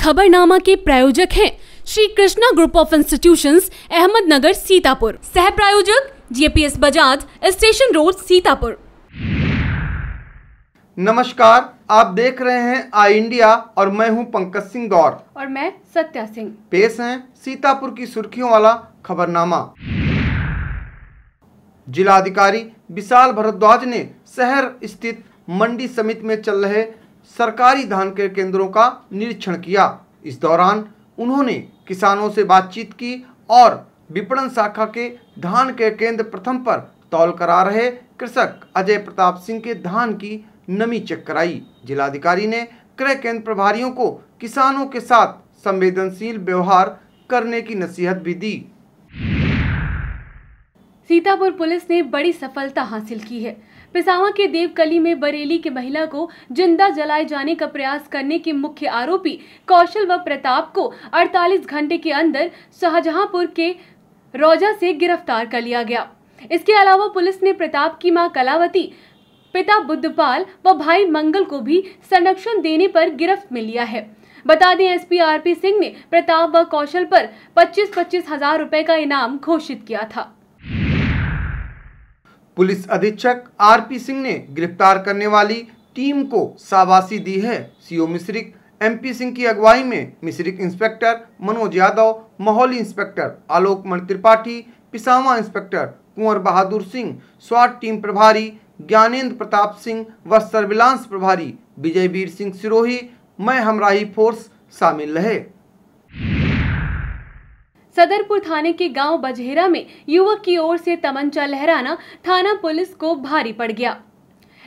खबरनामा के प्रायोजक हैं Shri Krishna group of institution Ahmednagar Sitapur सह प्रायोजक GAPS Bajaj station road Sitapur नमस्कार आप देख रहे हैं आई इंडिया और मैं हूं पंकज सिंह गौर और मैं सत्या सिंह पेश हैं सीतापुर की सुर्खियों वाला खबरनामा जिलाधिकारी विशाल भरद्वाज ने शहर स्थित मंडी समिति में चल रहे सरकारी धान के केंद्रों का निरीक्षण किया इस दौरान उन्होंने किसानों से बातचीत की और विपणन शाखा के धान के केंद्र प्रथम पर तौल करा रहे कृषक अजय प्रताप सिंह के धान की नमी चेक कराई जिलाधिकारी ने क्रय केंद्र प्रभारियों को किसानों के साथ संवेदनशील व्यवहार करने की नसीहत भी दी सीतापुर पुलिस ने बड़ी सफलता हासिल की है पिसावा के देवकली में बरेली की महिला को जिंदा जलाए जाने का प्रयास करने के मुख्य आरोपी कौशल व प्रताप को 48 घंटे के अंदर शाहजहांपुर के रोजा से गिरफ्तार कर लिया गया इसके अलावा पुलिस ने प्रताप की मां कलावती पिता बुद्धपाल व भाई मंगल को भी संरक्षण देने पर गिरफ्त में लिया है बता दें एसपी आरपी सिंह ने प्रताप व कौशल पर पच्चीस पच्चीस हजार रुपए का इनाम घोषित किया था पुलिस अधीक्षक आरपी सिंह ने गिरफ्तार करने वाली टीम को शाबाशी दी है सीओ मिश्रिक एमपी सिंह की अगुवाई में मिश्रिक इंस्पेक्टर मनोज यादव माहौली इंस्पेक्टर आलोक मण त्रिपाठी पिसावा इंस्पेक्टर कुंवर बहादुर सिंह स्वाट टीम प्रभारी ज्ञानेंद्र प्रताप सिंह व सर्विलांस प्रभारी विजयवीर सिंह सिरोही मैं हमराही फोर्स शामिल रहे सदरपुर थाने के गांव बजहेरा में युवक की ओर से तमंचा लहराना थाना पुलिस को भारी पड़ गया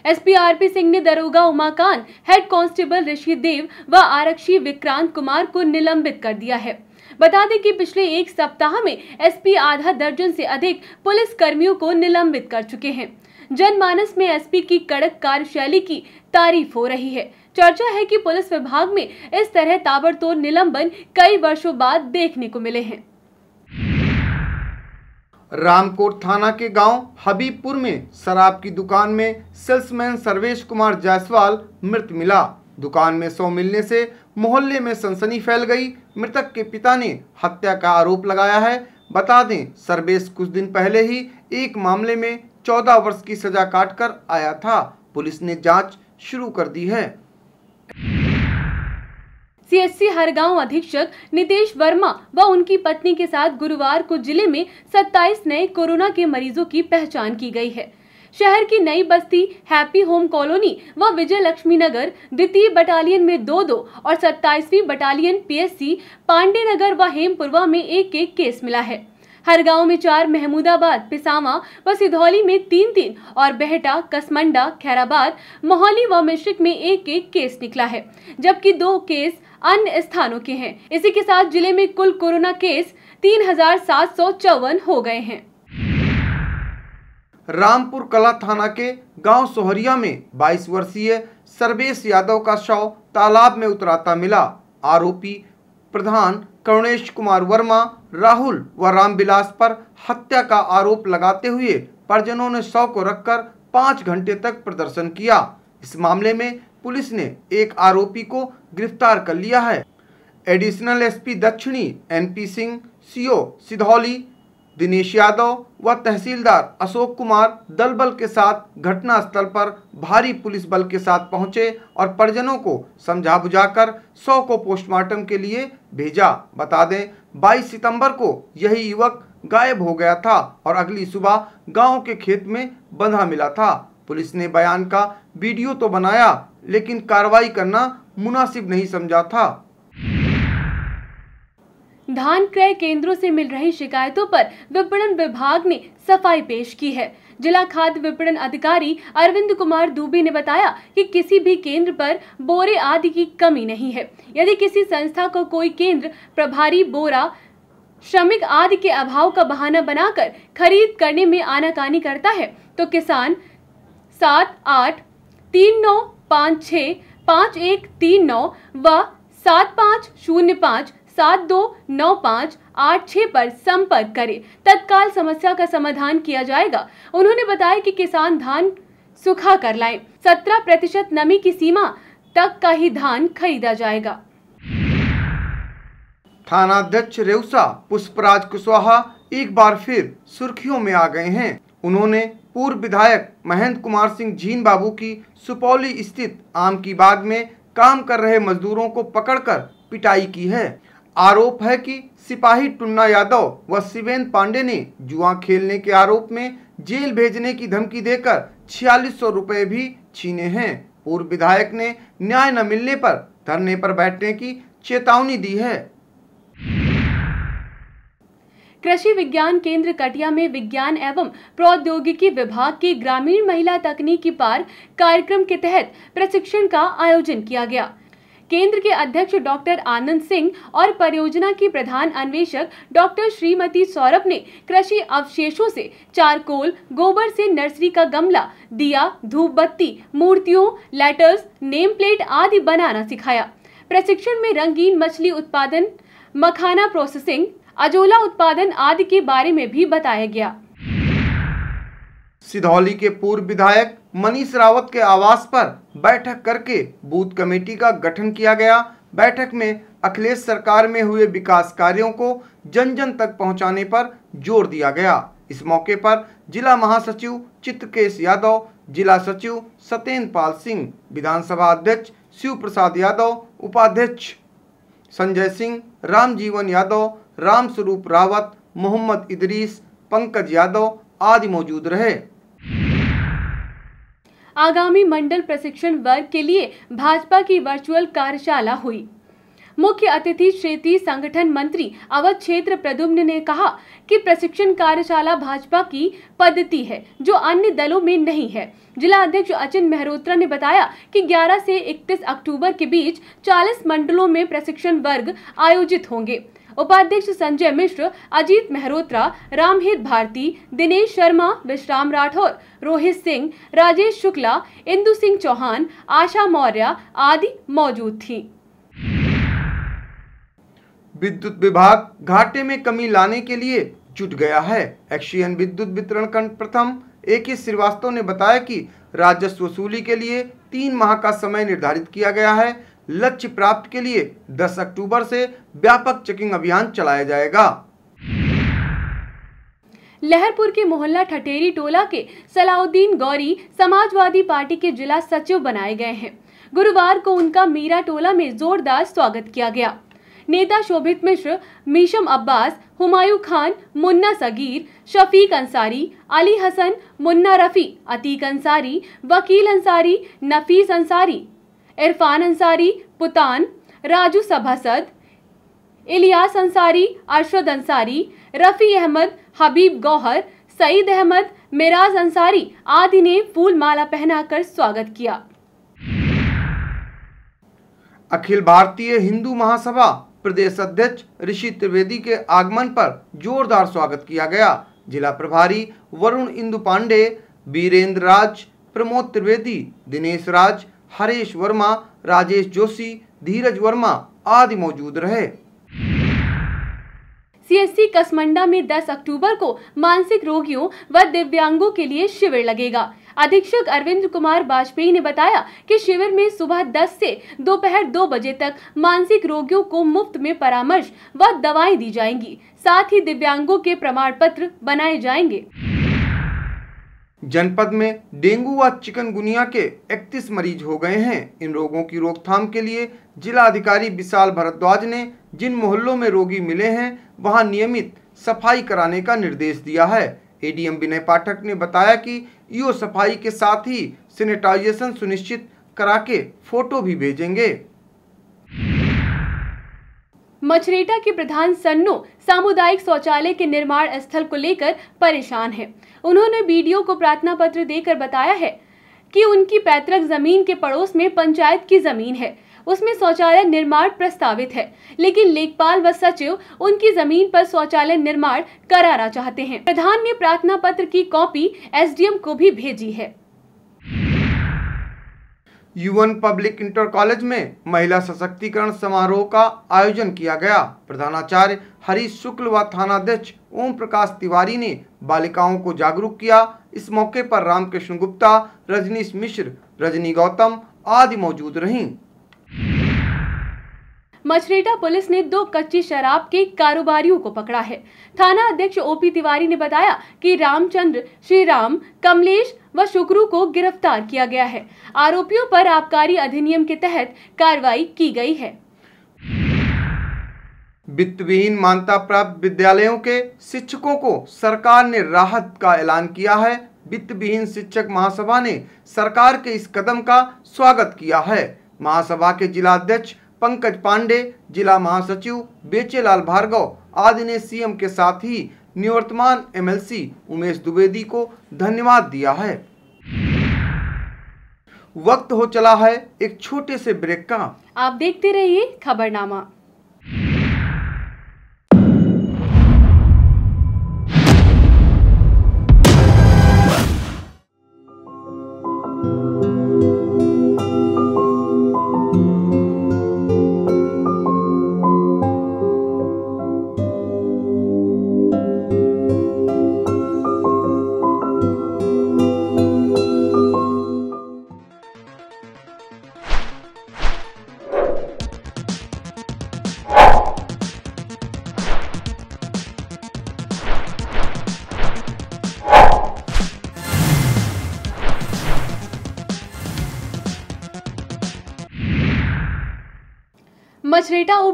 एसपी पी सिंह ने दरोगा उमाकांत हेड कांस्टेबल ऋषि देव व आरक्षी विक्रांत कुमार को निलंबित कर दिया है बता दें कि पिछले एक सप्ताह में एसपी आधा दर्जन से अधिक पुलिस कर्मियों को निलंबित कर चुके हैं जनमानस में एसपी की कड़क कार्यशैली की तारीफ हो रही है चर्चा है कि पुलिस विभाग में इस तरह ताबड़तोड़ निलंबन कई वर्षों बाद देखने को मिले हैं रामकोट थाना के गांव हबीबपुर में शराब की दुकान में सेल्समैन सर्वेश कुमार जायसवाल मृत मिला दुकान में सौ मिलने से मोहल्ले में सनसनी फैल गई मृतक के पिता ने हत्या का आरोप लगाया है बता दें सर्वेश कुछ दिन पहले ही एक मामले में चौदह वर्ष की सजा काटकर आया था पुलिस ने जांच शुरू कर दी है सीएससी हरगांव अधीक्षक नितेश वर्मा व उनकी पत्नी के साथ गुरुवार को जिले में 27 नए कोरोना के मरीजों की पहचान की गई है शहर की नई बस्ती हैप्पी होम कॉलोनी व विजय लक्ष्मी नगर द्वितीय बटालियन में दो दो और सत्ताईसवीं बटालियन पीएससी पांडे नगर व हेमपुरवा में एक एक केस मिला है हर गांव में चार महमूदाबाद पिसावा व सिधौली में तीन तीन और बेहटा कसमंडा खैराबाद मोहाली व मिश्रिक में एक एक केस निकला है जबकि दो केस अन्य स्थानों के हैं इसी के साथ जिले में कुल कोरोना केस तीन हो गए हैं रामपुर कला थाना के गांव सोहरिया में 22 वर्षीय सर्वेश यादव का शव तालाब में उतराता मिला आरोपी प्रधान करुणेश कुमार वर्मा राहुल व रामविलास पर हत्या का आरोप लगाते हुए परिजनों ने शव को रखकर पाँच घंटे तक प्रदर्शन किया इस मामले में पुलिस ने एक आरोपी को गिरफ्तार कर लिया है एडिशनल एसपी दक्षिणी एनपी सिंह सीओ सिधौली दिनेश यादव व तहसीलदार अशोक कुमार दल बल के साथ घटनास्थल पर भारी पुलिस बल के साथ पहुंचे और परिजनों को समझा बुझाकर सौ को पोस्टमार्टम के लिए भेजा बता दें 22 सितंबर को यही युवक गायब हो गया था और अगली सुबह गांव के खेत में बंधा मिला था पुलिस ने बयान का वीडियो तो बनाया लेकिन कार्रवाई करना मुनासिब नहीं समझा था धान क्रय केंद्रों से मिल रही शिकायतों पर विपणन विभाग ने सफाई पेश की है जिला खाद्य विपणन अधिकारी अरविंद कुमार दुबे ने बताया कि किसी भी केंद्र पर बोरे आदि की कमी नहीं है यदि किसी संस्था को कोई केंद्र प्रभारी बोरा श्रमिक आदि के अभाव का बहाना बनाकर खरीद करने में आनाकानी करता है तो किसान सात आठ तीन नौ पाँच छ पाँच एक तीन नौ व सात पाँच शून्य पाँच सात दो नौ पाँच आठ छः पर संपर्क करें तत्काल समस्या का समाधान किया जाएगा उन्होंने बताया कि किसान धान सुखा कर लाए सत्रह प्रतिशत नमी की सीमा तक का ही धान खरीदा जाएगा थानाध्यक्ष रेउसा पुष्पराज कुशवाहा एक बार फिर सुर्खियों में आ गए हैं उन्होंने पूर्व विधायक महेंद्र कुमार सिंह जीन बाबू की सुपौली स्थित आम की बाग में काम कर रहे मजदूरों को पकड़कर पिटाई की है आरोप है कि सिपाही टुन्ना यादव व शिवेंद्र पांडे ने जुआ खेलने के आरोप में जेल भेजने की धमकी देकर छियालीस सौ भी छीने हैं पूर्व विधायक ने न्याय न मिलने पर धरने पर बैठने की चेतावनी दी है कृषि विज्ञान केंद्र कटिया में विज्ञान एवं प्रौद्योगिकी विभाग की ग्रामीण महिला तकनीकी पार कार्यक्रम के तहत प्रशिक्षण का आयोजन किया गया केंद्र के अध्यक्ष डॉक्टर आनंद सिंह और परियोजना की प्रधान अन्वेषक डॉक्टर श्रीमती सौरभ ने कृषि अवशेषों से चारकोल गोबर से नर्सरी का गमला दिया धूप बत्ती मूर्तियों लेटर्स नेम प्लेट आदि बनाना सिखाया प्रशिक्षण में रंगीन मछली उत्पादन मखाना प्रोसेसिंग अजोला उत्पादन आदि के बारे में भी बताया गया सिधौली के पूर्व विधायक मनीष रावत के आवास पर बैठक करके बूथ कमेटी का गठन किया गया बैठक में अखिलेश सरकार में हुए विकास कार्यों को जन जन तक पहुंचाने पर जोर दिया गया इस मौके पर जिला महासचिव चित्रकेश यादव जिला सचिव सत्येंद्र पाल सिंह विधानसभा अध्यक्ष शिव प्रसाद यादव उपाध्यक्ष संजय सिंह रामजीवन यादव रामस्वरूप रावत मोहम्मद इदरीस पंकज यादव आदि मौजूद रहे आगामी मंडल प्रशिक्षण वर्ग के लिए भाजपा की वर्चुअल कार्यशाला हुई मुख्य अतिथि क्षेत्रीय संगठन मंत्री अवध क्षेत्र प्रदुम्न ने कहा कि प्रशिक्षण कार्यशाला भाजपा की पद्धति है जो अन्य दलों में नहीं है जिला अध्यक्ष अचिन मेहरोत्रा ने बताया कि 11 से 31 अक्टूबर के बीच 40 मंडलों में प्रशिक्षण वर्ग आयोजित होंगे उपाध्यक्ष संजय मिश्र अजीत मेहरोत्रा रामहित भारती दिनेश शर्मा विश्राम राठौर रोहित सिंह राजेश शुक्ला इंदु सिंह चौहान आशा मौर्य आदि मौजूद थी विद्युत विभाग घाटे में कमी लाने के लिए जुट गया है एक्शियन विद्युत वितरण खंड प्रथम ए के श्रीवास्तव ने बताया कि राजस्व वसूली के लिए तीन माह का समय निर्धारित किया गया है लक्ष्य प्राप्त के लिए 10 अक्टूबर से व्यापक चेकिंग अभियान चलाया जाएगा लहरपुर के मोहल्ला ठटेरी टोला के सलाउद्दीन गौरी समाजवादी पार्टी के जिला सचिव बनाए गए हैं गुरुवार को उनका मीरा टोला में जोरदार स्वागत किया गया नेता शोभित मिश्र मीशम अब्बास हुमायूं खान मुन्ना सगीर शफीक अंसारी अली हसन मुन्ना रफ़ी अतीक अंसारी वकील अंसारी नफीस अंसारी इरफान अंसारी पुतान राजू सभासद इलियास अंसारी अरशद अंसारी रफ़ी अहमद हबीब गौहर सईद अहमद मिराज अंसारी आदि ने फूल माला पहनाकर स्वागत किया अखिल भारतीय हिंदू महासभा प्रदेश अध्यक्ष ऋषि त्रिवेदी के आगमन पर जोरदार स्वागत किया गया जिला प्रभारी वरुण इंदु पांडे बीरेंद्र राज प्रमोद त्रिवेदी दिनेश राज हरीश वर्मा राजेश जोशी धीरज वर्मा आदि मौजूद रहे सीएससी कसमंडा में 10 अक्टूबर को मानसिक रोगियों व दिव्यांगों के लिए शिविर लगेगा अधीक्षक अरविंद कुमार वाजपेयी ने बताया कि शिविर में सुबह 10 से दोपहर 2 बजे तक मानसिक रोगियों को मुफ्त में परामर्श व दवाएं दी जाएंगी साथ ही दिव्यांगों के प्रमाण पत्र बनाए जाएंगे जनपद में डेंगू व चिकनगुनिया के 31 मरीज हो गए हैं इन रोगों की रोकथाम के लिए जिला अधिकारी विशाल भरद्वाज ने जिन मोहल्लों में रोगी मिले हैं वहां नियमित सफाई कराने का निर्देश दिया है एडीएम विनय पाठक ने बताया कि यो सफाई के साथ ही सैनिटाइजेशन सुनिश्चित करा के फोटो भी भेजेंगे मछरेटा के प्रधान सन्नो सामुदायिक शौचालय के निर्माण स्थल को लेकर परेशान है उन्होंने बी को प्रार्थना पत्र देकर बताया है कि उनकी पैतृक जमीन के पड़ोस में पंचायत की जमीन है उसमें शौचालय निर्माण प्रस्तावित है लेकिन लेखपाल व सचिव उनकी जमीन पर शौचालय निर्माण कराना चाहते हैं प्रधान ने प्रार्थना पत्र की कॉपी एसडीएम को भी भेजी है यूएन पब्लिक इंटर कॉलेज में महिला सशक्तिकरण समारोह का आयोजन किया गया प्रधानाचार्य हरीश शुक्ल व थानाध्यक्ष ओम प्रकाश तिवारी ने बालिकाओं को जागरूक किया इस मौके पर रामकृष्ण गुप्ता रजनीश मिश्र रजनी गौतम आदि मौजूद रहीं मछरेटा पुलिस ने दो कच्ची शराब के कारोबारियों को पकड़ा है थाना अध्यक्ष ओपी तिवारी ने बताया कि रामचंद्र श्रीराम कमलेश व शुक्रू को गिरफ्तार किया गया है आरोपियों पर आबकारी अधिनियम के तहत कार्रवाई की गई है वित्तविहीन मान्यता प्राप्त विद्यालयों के शिक्षकों को सरकार ने राहत का ऐलान किया है वित्तविहीन शिक्षक महासभा ने सरकार के इस कदम का स्वागत किया है महासभा के जिला अध्यक्ष पंकज पांडे जिला महासचिव बेचेलाल भार्गव आदि ने सीएम के साथ ही निवर्तमान एमएलसी उमेश द्विवेदी को धन्यवाद दिया है वक्त हो चला है एक छोटे से ब्रेक का आप देखते रहिए खबरनामा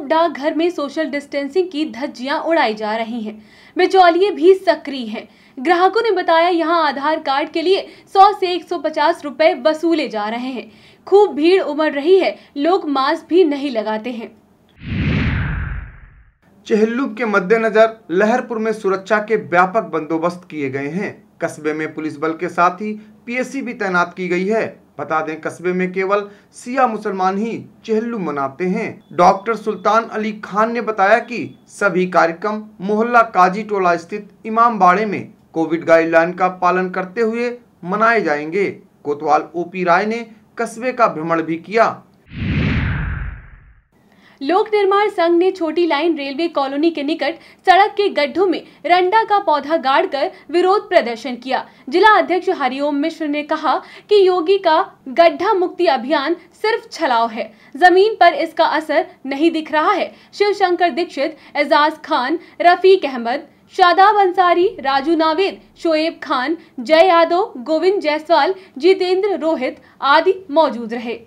डाक डाकघर में सोशल डिस्टेंसिंग की धज्जियां उड़ाई जा रही हैं बिचौलिए भी सक्रिय हैं ग्राहकों ने बताया यहां आधार कार्ड के लिए 100 से 150 रुपए वसूले जा रहे हैं खूब भीड़ उमड़ रही है लोग मास्क भी नहीं लगाते हैं चेहल्लू के मद्देनजर लहरपुर में सुरक्षा के व्यापक बंदोबस्त किए गए हैं कस्बे में पुलिस बल के साथ ही पीएससी भी तैनात की गई है बता दें कस्बे में केवल सिया मुसलमान ही चेहल्लू मनाते हैं डॉक्टर सुल्तान अली खान ने बताया कि सभी कार्यक्रम मोहल्ला काजी टोला स्थित इमाम बाड़े में कोविड गाइडलाइन का पालन करते हुए मनाए जाएंगे कोतवाल ओपी राय ने कस्बे का भ्रमण भी किया लोक निर्माण संघ ने छोटी लाइन रेलवे कॉलोनी के निकट सड़क के गड्ढों में रंडा का पौधा गाड़कर विरोध प्रदर्शन किया जिला अध्यक्ष हरिओम मिश्र ने कहा कि योगी का गड्ढा मुक्ति अभियान सिर्फ छलाव है जमीन पर इसका असर नहीं दिख रहा है शिव शंकर दीक्षित एजाज खान रफीक अहमद शादाब अंसारी राजू नावेद शोएब खान जय यादव गोविंद जायसवाल जितेंद्र रोहित आदि मौजूद रहे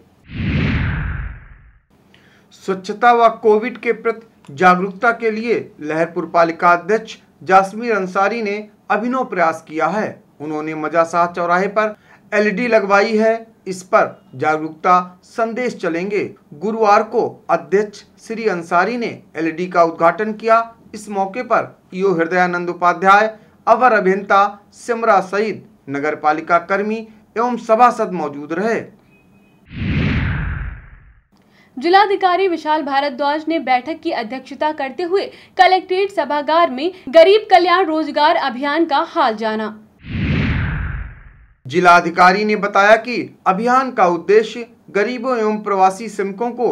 स्वच्छता व कोविड के प्रति जागरूकता के लिए लहरपुर पालिका अध्यक्ष जासमीर अंसारी ने अभिनव प्रयास किया है उन्होंने मजासाह चौराहे पर एलईडी लगवाई है इस पर जागरूकता संदेश चलेंगे गुरुवार को अध्यक्ष श्री अंसारी ने एलईडी का उद्घाटन किया इस मौके पर यो हृदयानंद उपाध्याय अवर अभियंता सिमरा सईद नगर पालिका कर्मी एवं सभासद मौजूद रहे जिलाधिकारी विशाल भारद्वाज ने बैठक की अध्यक्षता करते हुए कलेक्ट्रेट सभागार में गरीब कल्याण रोजगार अभियान का हाल जाना जिलाधिकारी ने बताया कि अभियान का उद्देश्य गरीबों एवं प्रवासी श्रमिकों को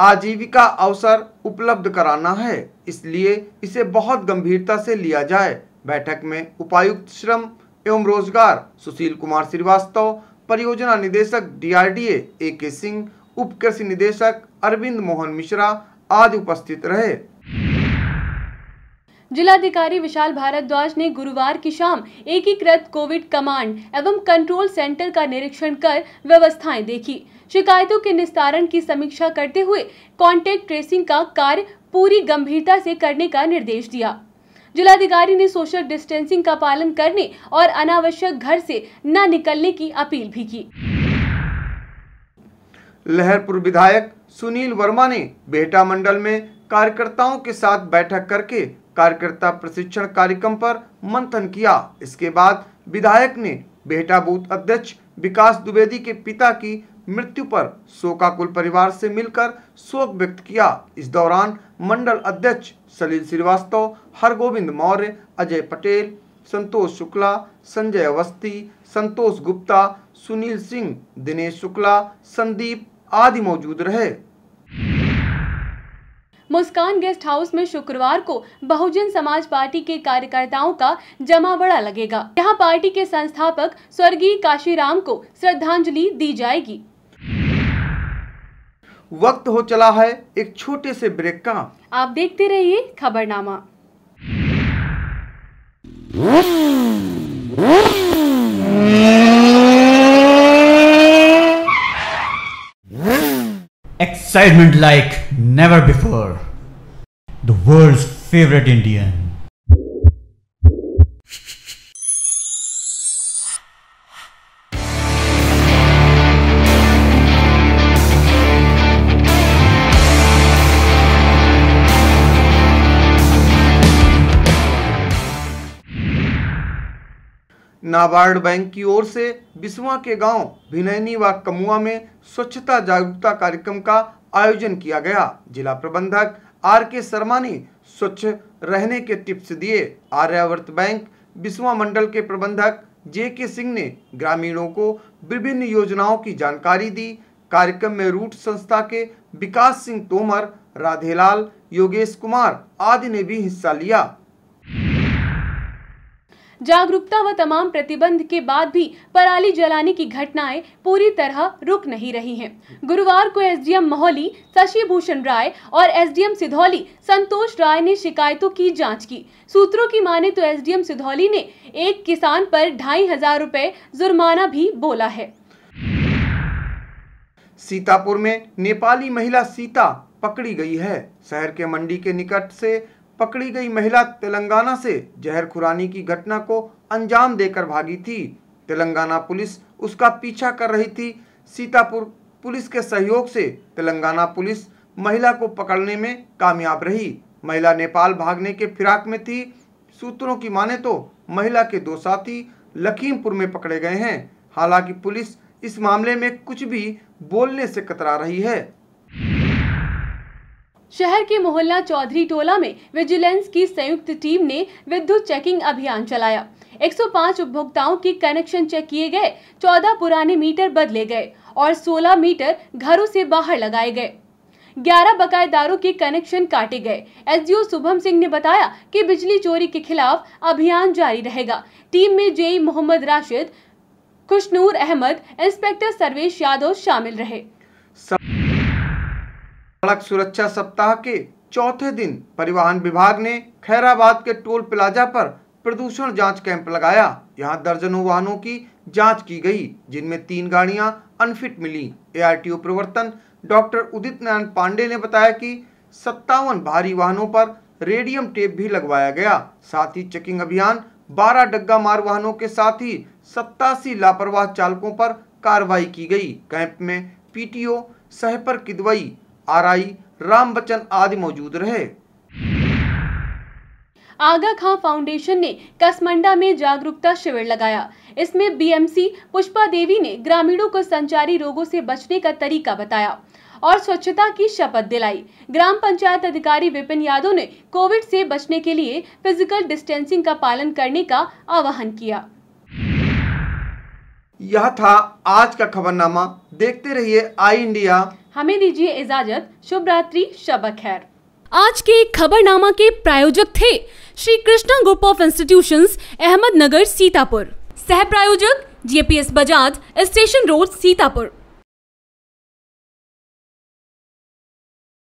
आजीविका अवसर उपलब्ध कराना है इसलिए इसे बहुत गंभीरता से लिया जाए बैठक में उपायुक्त श्रम एवं रोजगार सुशील कुमार श्रीवास्तव परियोजना निदेशक डीआरडीए ए के सिंह उप कृषि निदेशक अरविंद मोहन मिश्रा आदि उपस्थित रहे जिलाधिकारी विशाल भारद्वाज ने गुरुवार की शाम एकीकृत कोविड कमांड एवं कंट्रोल सेंटर का निरीक्षण कर व्यवस्थाएं देखी शिकायतों के निस्तारण की समीक्षा करते हुए कॉन्टेक्ट ट्रेसिंग का कार्य पूरी गंभीरता से करने का निर्देश दिया जिलाधिकारी ने सोशल डिस्टेंसिंग का पालन करने और अनावश्यक घर से न निकलने की अपील भी की लहरपुर विधायक सुनील वर्मा ने बेहटा मंडल में कार्यकर्ताओं के साथ बैठक करके कार्यकर्ता प्रशिक्षण कार्यक्रम पर मंथन किया इसके बाद विधायक ने बेहटा बूथ अध्यक्ष विकास द्विवेदी के पिता की मृत्यु पर शोकाकुल परिवार से मिलकर शोक व्यक्त किया इस दौरान मंडल अध्यक्ष सलील श्रीवास्तव हरगोविंद मौर्य अजय पटेल संतोष शुक्ला संजय अवस्थी संतोष गुप्ता सुनील सिंह दिनेश शुक्ला संदीप आदि मौजूद रहे मुस्कान गेस्ट हाउस में शुक्रवार को बहुजन समाज पार्टी के कार्यकर्ताओं का जमावड़ा लगेगा यहाँ पार्टी के संस्थापक स्वर्गीय काशीराम को श्रद्धांजलि दी जाएगी वक्त हो चला है एक छोटे से ब्रेक का आप देखते रहिए खबरनामा excitement like never before. The world's favorite Indian. NABARD bank की ओर से बिस्वा के गांव भिनैनी व कमुआ में स्वच्छता जागरूकता कार्यक्रम का आयोजन किया गया जिला प्रबंधक आर के शर्मा ने स्वच्छ रहने के टिप्स दिए आर्यावर्त बैंक बिस्वा मंडल के प्रबंधक जे के सिंह ने ग्रामीणों को विभिन्न योजनाओं की जानकारी दी कार्यक्रम में रूट संस्था के विकास सिंह तोमर राधेलाल योगेश कुमार आदि ने भी हिस्सा लिया जागरूकता व तमाम प्रतिबंध के बाद भी पराली जलाने की घटनाएं पूरी तरह रुक नहीं रही हैं। गुरुवार को एसडीएम मोहली शशि भूषण राय और एसडीएम सिधौली संतोष राय ने शिकायतों की जांच की सूत्रों की माने तो एसडीएम सिधौली ने एक किसान पर ढाई हजार रूपए जुर्माना भी बोला है सीतापुर में नेपाली महिला सीता पकड़ी गई है शहर के मंडी के निकट से पकड़ी गई महिला तेलंगाना से जहर खुरानी की घटना को अंजाम देकर भागी थी तेलंगाना पुलिस उसका पीछा कर रही थी सीतापुर पुलिस के सहयोग से तेलंगाना पुलिस महिला को पकड़ने में कामयाब रही महिला नेपाल भागने के फिराक में थी सूत्रों की माने तो महिला के दो साथी लखीमपुर में पकड़े गए हैं हालांकि पुलिस इस मामले में कुछ भी बोलने से कतरा रही है शहर के मोहल्ला चौधरी टोला में विजिलेंस की संयुक्त टीम ने विद्युत चेकिंग अभियान चलाया 105 उपभोक्ताओं के कनेक्शन चेक किए गए 14 पुराने मीटर बदले गए और 16 मीटर घरों से बाहर लगाए गए 11 बकायेदारों के कनेक्शन काटे गए एसडीओ शुभम सिंह ने बताया कि बिजली चोरी के खिलाफ अभियान जारी रहेगा टीम में जेई मोहम्मद राशिद खुशनूर अहमद इंस्पेक्टर सर्वेश यादव शामिल रहे सड़क सुरक्षा सप्ताह के चौथे दिन परिवहन विभाग ने खैराबाद के टोल प्लाजा पर प्रदूषण जांच कैंप लगाया यहां दर्जनों वाहनों की जांच की गई जिनमें तीन गाड़ियां अनफिट मिली एआरटीओ प्रवर्तन डॉक्टर उदित नारायण पांडे ने बताया कि सत्तावन भारी वाहनों पर रेडियम टेप भी लगवाया गया साथ ही चेकिंग अभियान बारह डग्गा मार वाहनों के साथ ही सत्तासी लापरवाह चालकों पर कार्रवाई की गई कैंप में पीटीओ सहपर किदवई आरआई राम बच्चन आदि मौजूद रहे आगा खां फाउंडेशन ने कसमंडा में जागरूकता शिविर लगाया इसमें बीएमसी पुष्पा देवी ने ग्रामीणों को संचारी रोगों से बचने का तरीका बताया और स्वच्छता की शपथ दिलाई ग्राम पंचायत अधिकारी विपिन यादव ने कोविड से बचने के लिए फिजिकल डिस्टेंसिंग का पालन करने का आह्वान किया यह था आज का खबरनामा देखते रहिए आई इंडिया हमें दीजिए इजाजत शुभ रात्रि शब खैर आज के खबरनामा के प्रायोजक थे Shri Krishna group of institution Ahmednagar Sitapur सह प्रायोजक JPS Bajaj station road Sitapur